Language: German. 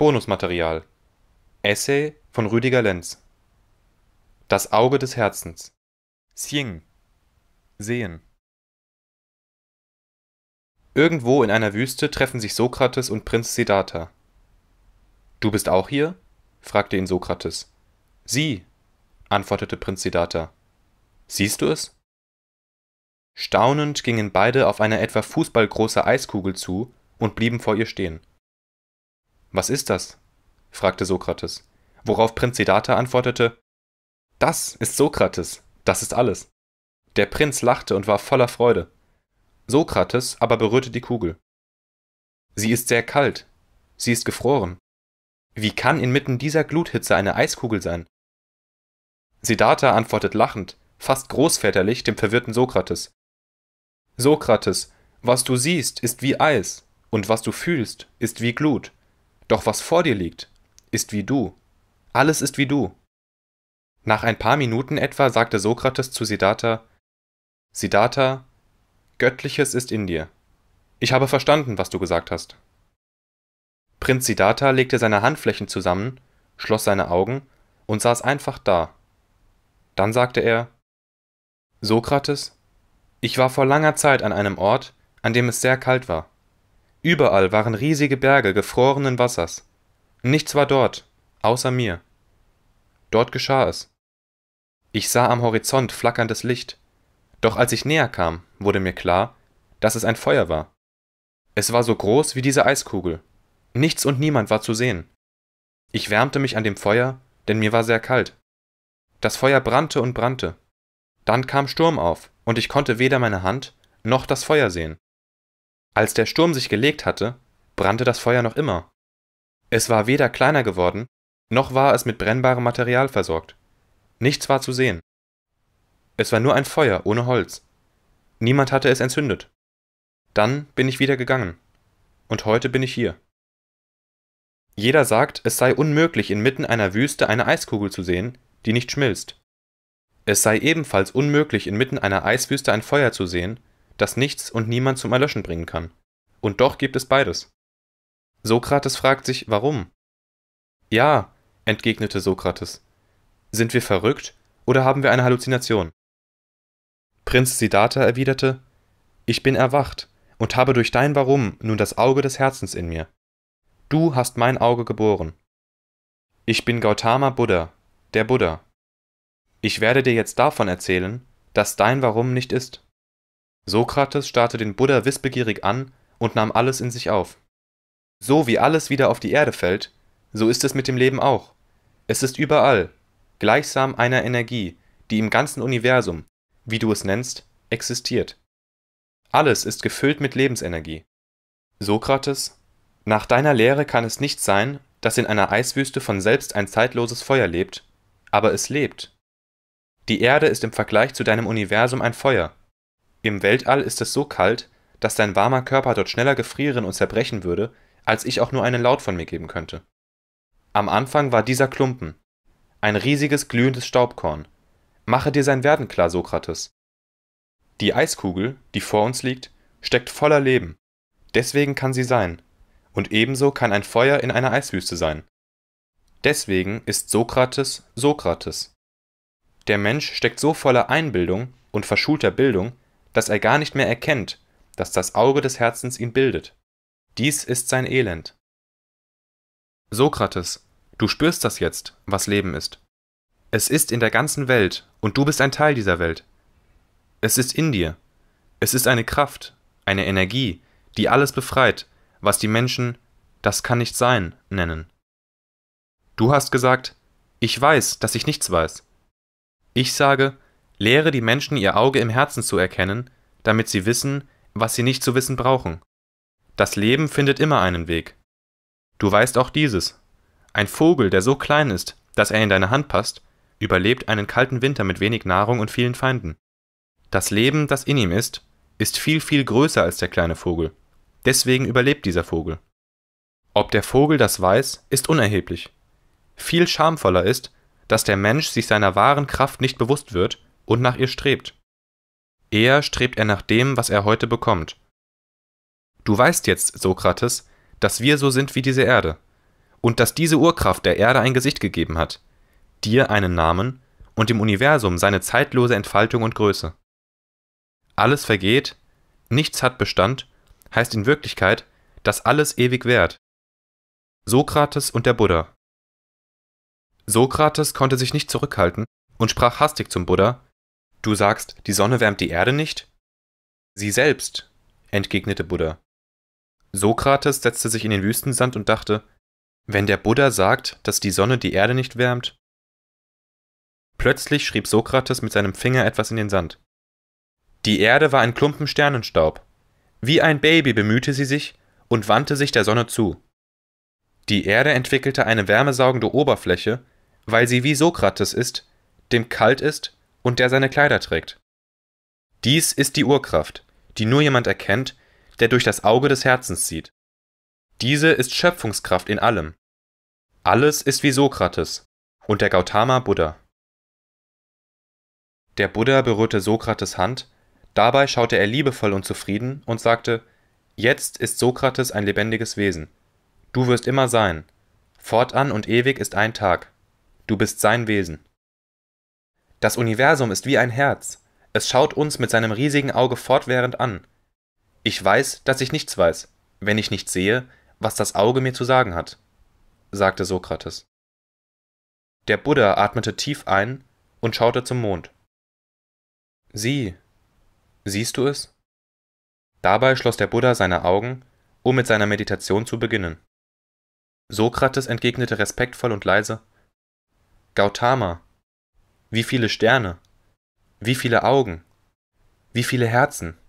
Bonusmaterial: Essay von Rüdiger Lenz. Das Auge des Herzens. Xing. Sehen. Irgendwo in einer Wüste treffen sich Sokrates und Prinz Siddhartha. Du bist auch hier? fragte ihn Sokrates. Sieh, antwortete Prinz Siddhartha. Siehst du es? Staunend gingen beide auf eine etwa fußballgroße Eiskugel zu und blieben vor ihr stehen. Was ist das? fragte Sokrates, worauf Prinz Siddhartha antwortete Das ist Sokrates, das ist alles. Der Prinz lachte und war voller Freude. Sokrates aber berührte die Kugel. Sie ist sehr kalt, sie ist gefroren. Wie kann inmitten dieser Gluthitze eine Eiskugel sein? Siddhartha antwortet lachend, fast großväterlich dem verwirrten Sokrates. Sokrates, was du siehst, ist wie Eis, und was du fühlst, ist wie Glut. Doch was vor dir liegt, ist wie du. Alles ist wie du. Nach ein paar Minuten etwa sagte Sokrates zu Siddhartha: Siddhartha, Göttliches ist in dir. Ich habe verstanden, was du gesagt hast. Prinz Siddhartha legte seine Handflächen zusammen, schloss seine Augen und saß einfach da. Dann sagte er: Sokrates, ich war vor langer Zeit an einem Ort, an dem es sehr kalt war. Überall waren riesige Berge gefrorenen Wassers. Nichts war dort, außer mir. Dort geschah es. Ich sah am Horizont flackerndes Licht. Doch als ich näher kam, wurde mir klar, dass es ein Feuer war. Es war so groß wie diese Eiskugel. Nichts und niemand war zu sehen. Ich wärmte mich an dem Feuer, denn mir war sehr kalt. Das Feuer brannte und brannte. Dann kam Sturm auf, und ich konnte weder meine Hand noch das Feuer sehen. Als der Sturm sich gelegt hatte, brannte das Feuer noch immer. Es war weder kleiner geworden, noch war es mit brennbarem Material versorgt. Nichts war zu sehen. Es war nur ein Feuer ohne Holz. Niemand hatte es entzündet. Dann bin ich wieder gegangen. Und heute bin ich hier. Jeder sagt, es sei unmöglich, inmitten einer Wüste eine Eiskugel zu sehen, die nicht schmilzt. Es sei ebenfalls unmöglich, inmitten einer Eiswüste ein Feuer zu sehen, das nichts und niemand zum Erlöschen bringen kann. Und doch gibt es beides. Sokrates fragt sich, warum? Ja, entgegnete Sokrates. Sind wir verrückt oder haben wir eine Halluzination? Prinz Siddhartha erwiderte, Ich bin erwacht und habe durch dein Warum nun das Auge des Herzens in mir. Du hast mein Auge geboren. Ich bin Gautama Buddha, der Buddha. Ich werde dir jetzt davon erzählen, dass dein Warum nicht ist. Sokrates starrte den Buddha wissbegierig an und nahm alles in sich auf. So wie alles wieder auf die Erde fällt, so ist es mit dem Leben auch. Es ist überall, gleichsam einer Energie, die im ganzen Universum, wie du es nennst, existiert. Alles ist gefüllt mit Lebensenergie. Sokrates, nach deiner Lehre kann es nicht sein, dass in einer Eiswüste von selbst ein zeitloses Feuer lebt, aber es lebt. Die Erde ist im Vergleich zu deinem Universum ein Feuer, im Weltall ist es so kalt, dass dein warmer Körper dort schneller gefrieren und zerbrechen würde, als ich auch nur einen Laut von mir geben könnte. Am Anfang war dieser Klumpen. Ein riesiges glühendes Staubkorn. Mache dir sein Werden klar, Sokrates. Die Eiskugel, die vor uns liegt, steckt voller Leben. Deswegen kann sie sein. Und ebenso kann ein Feuer in einer Eiswüste sein. Deswegen ist Sokrates Sokrates. Der Mensch steckt so voller Einbildung und verschulter Bildung, dass er gar nicht mehr erkennt, dass das Auge des Herzens ihn bildet. Dies ist sein Elend. Sokrates, du spürst das jetzt, was Leben ist. Es ist in der ganzen Welt, und du bist ein Teil dieser Welt. Es ist in dir. Es ist eine Kraft, eine Energie, die alles befreit, was die Menschen das kann nicht sein nennen. Du hast gesagt, ich weiß, dass ich nichts weiß. Ich sage, Lehre die Menschen, ihr Auge im Herzen zu erkennen, damit sie wissen, was sie nicht zu wissen brauchen. Das Leben findet immer einen Weg. Du weißt auch dieses. Ein Vogel, der so klein ist, dass er in deine Hand passt, überlebt einen kalten Winter mit wenig Nahrung und vielen Feinden. Das Leben, das in ihm ist, ist viel, viel größer als der kleine Vogel. Deswegen überlebt dieser Vogel. Ob der Vogel das weiß, ist unerheblich. Viel schamvoller ist, dass der Mensch sich seiner wahren Kraft nicht bewusst wird und nach ihr strebt. Eher strebt er nach dem, was er heute bekommt. Du weißt jetzt, Sokrates, dass wir so sind wie diese Erde, und dass diese Urkraft der Erde ein Gesicht gegeben hat, dir einen Namen und dem Universum seine zeitlose Entfaltung und Größe. Alles vergeht, nichts hat Bestand, heißt in Wirklichkeit, dass alles ewig währt. Sokrates und der Buddha. Sokrates konnte sich nicht zurückhalten und sprach hastig zum Buddha, Du sagst, die Sonne wärmt die Erde nicht? Sie selbst, entgegnete Buddha. Sokrates setzte sich in den Wüstensand und dachte, wenn der Buddha sagt, dass die Sonne die Erde nicht wärmt. Plötzlich schrieb Sokrates mit seinem Finger etwas in den Sand. Die Erde war ein Klumpen Sternenstaub. Wie ein Baby bemühte sie sich und wandte sich der Sonne zu. Die Erde entwickelte eine wärmesaugende Oberfläche, weil sie wie Sokrates ist, dem kalt ist und der seine Kleider trägt. Dies ist die Urkraft, die nur jemand erkennt, der durch das Auge des Herzens sieht. Diese ist Schöpfungskraft in allem. Alles ist wie Sokrates und der Gautama Buddha. Der Buddha berührte Sokrates Hand, dabei schaute er liebevoll und zufrieden und sagte: Jetzt ist Sokrates ein lebendiges Wesen. Du wirst immer sein. Fortan und ewig ist ein Tag. Du bist sein Wesen. Das Universum ist wie ein Herz, es schaut uns mit seinem riesigen Auge fortwährend an. Ich weiß, dass ich nichts weiß, wenn ich nicht sehe, was das Auge mir zu sagen hat, sagte Sokrates. Der Buddha atmete tief ein und schaute zum Mond. Sieh, siehst du es? Dabei schloss der Buddha seine Augen, um mit seiner Meditation zu beginnen. Sokrates entgegnete respektvoll und leise Gautama, wie viele Sterne? Wie viele Augen? Wie viele Herzen?